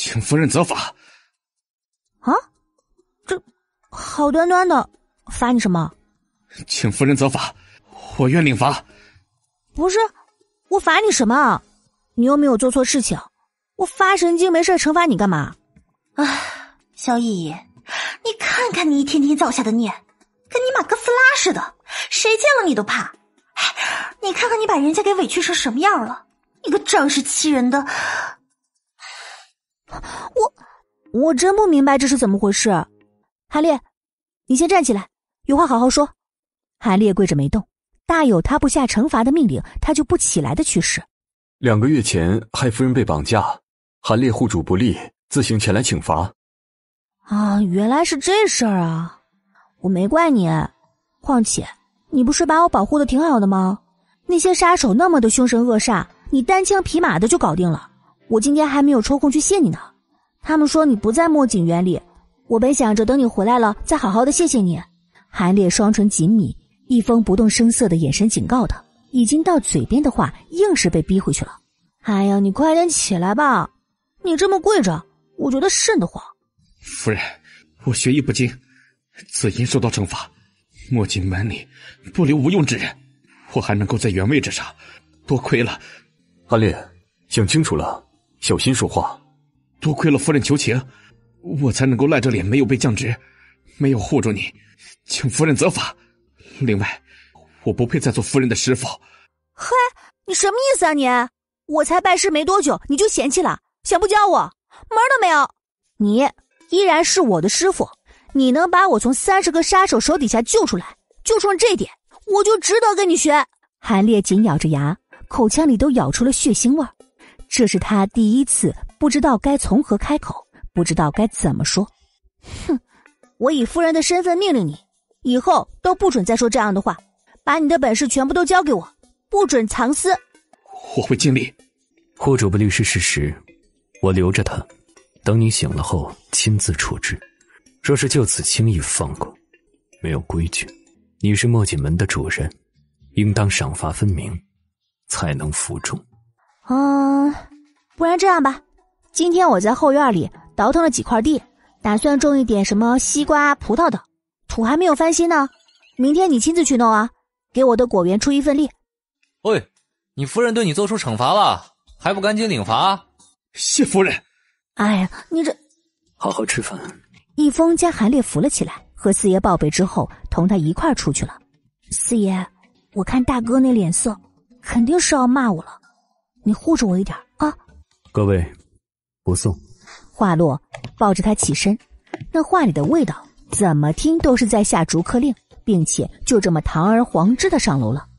请夫人责罚。啊，这好端端的罚你什么？请夫人责罚，我愿领罚。不是我罚你什么？你又没有做错事情，我发神经没事惩罚你干嘛？啊，萧逸，你看看你一天天造下的孽，跟你妈哥斯拉似的，谁见了你都怕。你看看你把人家给委屈成什么样了，你个仗势欺人的！我真不明白这是怎么回事，韩烈，你先站起来，有话好好说。韩烈跪着没动，大有他不下惩罚的命令，他就不起来的趋势。两个月前害夫人被绑架，韩烈护主不力，自行前来请罚。啊，原来是这事儿啊！我没怪你，况且你不是把我保护的挺好的吗？那些杀手那么的凶神恶煞，你单枪匹马的就搞定了，我今天还没有抽空去谢你呢。他们说你不在墨锦园里，我本想着等你回来了再好好的谢谢你。韩烈双唇紧抿，一封不动声色的眼神警告他，已经到嘴边的话硬是被逼回去了。哎呀，你快点起来吧，你这么跪着，我觉得瘆得慌。夫人，我学艺不精，自应受到惩罚。墨锦门里不留无用之人，我还能够在原位置上，多亏了。韩烈，想清楚了，小心说话。多亏了夫人求情，我才能够赖着脸没有被降职，没有护住你，请夫人责罚。另外，我不配再做夫人的师傅。嘿，你什么意思啊？你我才拜师没多久，你就嫌弃了，想不教我，门儿都没有。你依然是我的师傅，你能把我从三十个杀手手底下救出来，就冲这点，我就值得跟你学。韩烈紧咬着牙，口腔里都咬出了血腥味这是他第一次。不知道该从何开口，不知道该怎么说。哼，我以夫人的身份命令你，以后都不准再说这样的话。把你的本事全部都交给我，不准藏私。我会尽力。户主不律师事实，我留着他，等你醒了后亲自处置。若是就此轻易放过，没有规矩。你是墨锦门的主人，应当赏罚分明，才能服众。嗯，不然这样吧。今天我在后院里倒腾了几块地，打算种一点什么西瓜、葡萄的。土还没有翻新呢，明天你亲自去弄啊，给我的果园出一份力。喂，你夫人对你做出惩罚了，还不赶紧领罚？谢夫人。哎呀，你这……好好吃饭。易峰将韩烈扶了起来，和四爷报备之后，同他一块出去了。四爷，我看大哥那脸色，肯定是要骂我了。你护着我一点啊。各位。不送。话落，抱着他起身，那话里的味道，怎么听都是在下逐客令，并且就这么堂而皇之的上楼了。